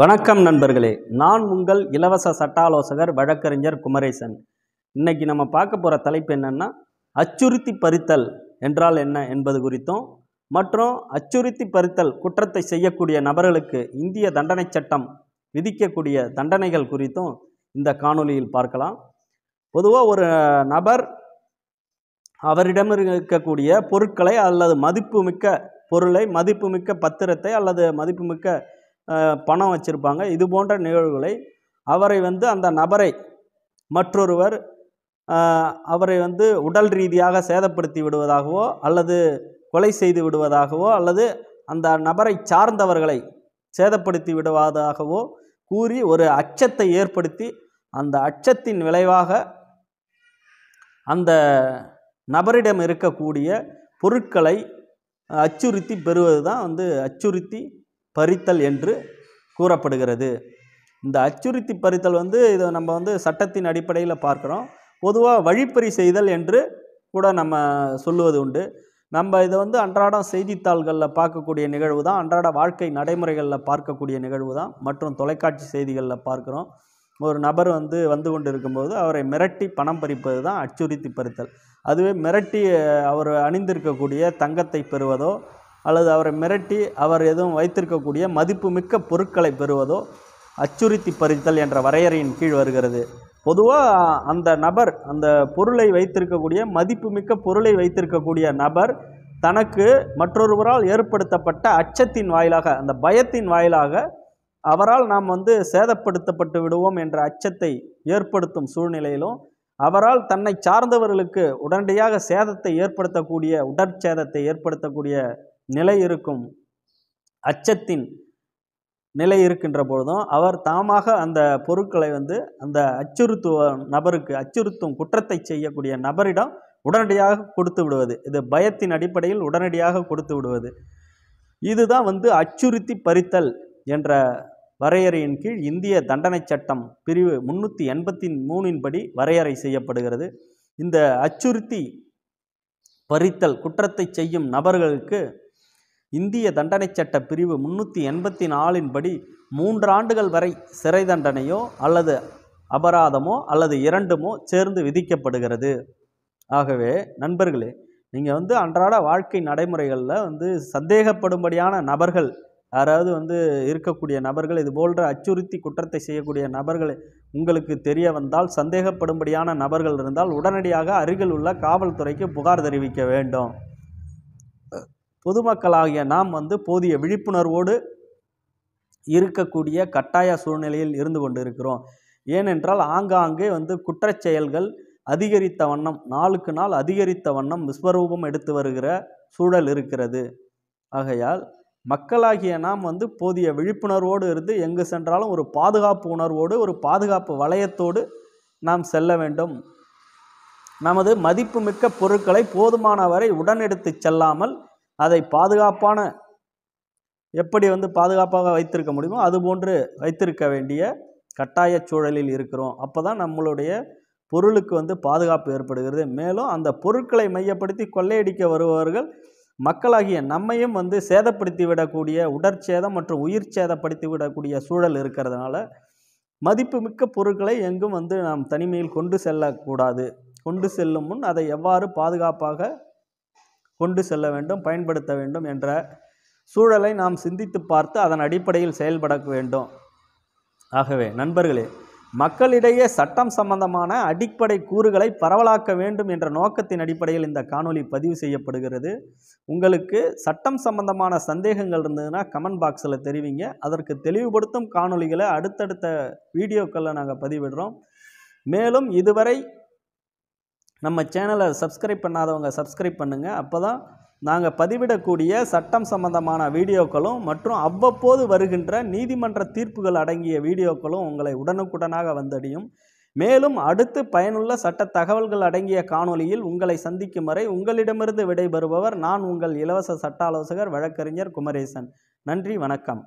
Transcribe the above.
வணக்கம் நண்பர்களே நான் உங்கள் இலவச சட்டாலோசகர் வழக்கறிஞர் குமரேசன் இன்னைக்கு நம்ம பார்க்க போகிற தலைப்பு என்னென்னா அச்சுறுத்தி பறித்தல் என்றால் என்ன என்பது குறித்தும் மற்றும் அச்சுறுத்தி பறித்தல் குற்றத்தை செய்யக்கூடிய நபர்களுக்கு இந்திய தண்டனை சட்டம் விதிக்கக்கூடிய தண்டனைகள் குறித்தும் இந்த காணொலியில் பார்க்கலாம் பொதுவாக ஒரு நபர் அவரிடம் இருக்கக்கூடிய பொருட்களை அல்லது மதிப்புமிக்க பொருளை மதிப்புமிக்க பத்திரத்தை அல்லது மதிப்புமிக்க பணம் வச்சுருப்பாங்க இது போன்ற நிகழ்வுகளை அவரை வந்து அந்த நபரை மற்றொருவர் அவரை வந்து உடல் ரீதியாக சேதப்படுத்தி விடுவதாகவோ அல்லது கொலை செய்து விடுவதாகவோ அல்லது அந்த நபரை சார்ந்தவர்களை சேதப்படுத்தி விடுவதாகவோ கூறி ஒரு அச்சத்தை ஏற்படுத்தி அந்த அச்சத்தின் விளைவாக அந்த நபரிடம் இருக்கக்கூடிய பொருட்களை அச்சுறுத்தி பெறுவது தான் வந்து அச்சுறுத்தி பறித்தல் என்று கூறப்படுகிறது இந்த அச்சுறுத்தி பறித்தல் வந்து இதை நம்ம வந்து சட்டத்தின் அடிப்படையில் பார்க்குறோம் பொதுவாக வழிப்பறி செய்தல் என்று கூட நம்ம சொல்லுவது உண்டு நம்ம இதை வந்து அன்றாடம் செய்தித்தாள்களில் பார்க்கக்கூடிய நிகழ்வு தான் அன்றாட வாழ்க்கை நடைமுறைகளில் பார்க்கக்கூடிய நிகழ்வு தான் மற்றும் தொலைக்காட்சி செய்திகளில் பார்க்குறோம் ஒரு நபர் வந்து வந்து கொண்டு இருக்கும்போது அவரை மிரட்டி பணம் பறிப்பது தான் அச்சுறுத்தி பறித்தல் அதுவே மிரட்டி அவர் அணிந்திருக்கக்கூடிய தங்கத்தை பெறுவதோ அல்லது அவரை மிரட்டி அவர் எதுவும் வைத்திருக்கக்கூடிய மதிப்புமிக்க பொருட்களை பெறுவதோ அச்சுறுத்தி பறித்தல் என்ற வரையறையின் கீழ் வருகிறது பொதுவாக அந்த நபர் அந்த பொருளை வைத்திருக்கக்கூடிய மதிப்புமிக்க பொருளை வைத்திருக்கக்கூடிய நபர் தனக்கு மற்றொருவரால் ஏற்படுத்தப்பட்ட அச்சத்தின் வாயிலாக அந்த பயத்தின் வாயிலாக அவரால் நாம் வந்து சேதப்படுத்தப்பட்டு விடுவோம் என்ற அச்சத்தை ஏற்படுத்தும் சூழ்நிலையிலும் அவரால் தன்னை சார்ந்தவர்களுக்கு உடனடியாக சேதத்தை ஏற்படுத்தக்கூடிய உடற்சேதத்தை ஏற்படுத்தக்கூடிய நிலை இருக்கும் அச்சத்தின் நிலை இருக்கின்ற பொழுதும் அவர் தாமாக அந்த பொருட்களை வந்து அந்த அச்சுறுத்துவ நபருக்கு அச்சுறுத்தும் குற்றத்தை செய்யக்கூடிய நபரிடம் உடனடியாக கொடுத்து விடுவது இது பயத்தின் அடிப்படையில் உடனடியாக கொடுத்து விடுவது இதுதான் வந்து அச்சுறுத்தி பறித்தல் என்ற வரையறையின் கீழ் இந்திய தண்டனை சட்டம் பிரிவு முன்னூற்றி எண்பத்தி மூணின் படி வரையறை செய்யப்படுகிறது இந்த அச்சுறுத்தி பறித்தல் குற்றத்தை செய்யும் நபர்களுக்கு இந்திய தண்டனை சட்ட பிரிவு முன்னூற்றி எண்பத்தி நாலின் படி மூன்று ஆண்டுகள் வரை சிறை தண்டனையோ அல்லது அபராதமோ அல்லது இரண்டுமோ சேர்ந்து விதிக்கப்படுகிறது ஆகவே நண்பர்களே நீங்கள் வந்து அன்றாட வாழ்க்கை நடைமுறைகளில் வந்து சந்தேகப்படும்படியான நபர்கள் யாராவது வந்து இருக்கக்கூடிய நபர்கள் இது போன்ற அச்சுறுத்தி குற்றத்தை செய்யக்கூடிய நபர்கள் உங்களுக்கு தெரிய வந்தால் சந்தேகப்படும்படியான நபர்கள் இருந்தால் உடனடியாக அருகில் உள்ள காவல்துறைக்கு புகார் தெரிவிக்க வேண்டும் பொதுமக்களாகிய நாம் வந்து போதிய விழிப்புணர்வோடு இருக்கக்கூடிய கட்டாய சூழ்நிலையில் இருந்து கொண்டு இருக்கிறோம் ஏனென்றால் ஆங்காங்கே வந்து குற்றச்செயல்கள் அதிகரித்த வண்ணம் நாளுக்கு நாள் அதிகரித்த வண்ணம் விஸ்வரூபம் எடுத்து வருகிற சூழல் இருக்கிறது ஆகையால் மக்களாகிய நாம் வந்து போதிய விழிப்புணர்வோடு இருந்து எங்கு சென்றாலும் ஒரு பாதுகாப்பு உணர்வோடு ஒரு பாதுகாப்பு வளையத்தோடு நாம் செல்ல வேண்டும் நமது மதிப்புமிக்க பொருட்களை போதுமானவரை உடனெடுத்து செல்லாமல் அதை பாதுகாப்பான எப்படி வந்து பாதுகாப்பாக வைத்திருக்க முடியுமோ அதுபோன்று வைத்திருக்க வேண்டிய கட்டாய சூழலில் இருக்கிறோம் அப்போ தான் நம்மளுடைய பொருளுக்கு வந்து பாதுகாப்பு ஏற்படுகிறது மேலும் அந்த பொருட்களை மையப்படுத்தி கொள்ளையடிக்க வருபவர்கள் மக்களாகிய நம்மையும் வந்து சேதப்படுத்தி விடக்கூடிய உடற்சேதம் மற்றும் உயிர் சேதப்படுத்தி விடக்கூடிய சூழல் இருக்கிறதுனால மதிப்புமிக்க பொருட்களை எங்கும் வந்து நாம் தனிமையில் கொண்டு செல்லக்கூடாது கொண்டு செல்லும் முன் அதை எவ்வாறு பாதுகாப்பாக கொண்டு செல்ல வேண்டும் பயன்படுத்த வேண்டும் என்ற சூழலை நாம் சிந்தித்து பார்த்து அதன் அடிப்படையில் செயல்பட வேண்டும் ஆகவே நண்பர்களே மக்களிடையே சட்டம் சம்பந்தமான அடிப்படை கூறுகளை பரவலாக்க வேண்டும் என்ற நோக்கத்தின் அடிப்படையில் இந்த காணொலி பதிவு செய்யப்படுகிறது உங்களுக்கு சட்டம் சம்பந்தமான சந்தேகங்கள் இருந்ததுன்னா கமெண்ட் பாக்ஸில் தெரிவிங்க அதற்கு தெளிவுபடுத்தும் காணொலிகளை அடுத்தடுத்த வீடியோக்களில் நாங்கள் பதிவிடுறோம் மேலும் இதுவரை நம்ம சேனலை சப்ஸ்கிரைப் பண்ணாதவங்க சப்ஸ்கிரைப் பண்ணுங்கள் அப்போ தான் நாங்கள் பதிவிடக்கூடிய சட்டம் சம்பந்தமான வீடியோக்களும் மற்றும் அவ்வப்போது வருகின்ற நீதிமன்ற தீர்ப்புகள் அடங்கிய வீடியோக்களும் உங்களை உடனுக்குடனாக வந்தடையும் மேலும் அடுத்து பயனுள்ள சட்ட தகவல்கள் அடங்கிய காணொலியில் உங்களை சந்திக்கும் வரை உங்களிடமிருந்து விடைபெறுபவர் நான் உங்கள் இலவச சட்ட ஆலோசகர் வழக்கறிஞர் குமரேசன் நன்றி வணக்கம்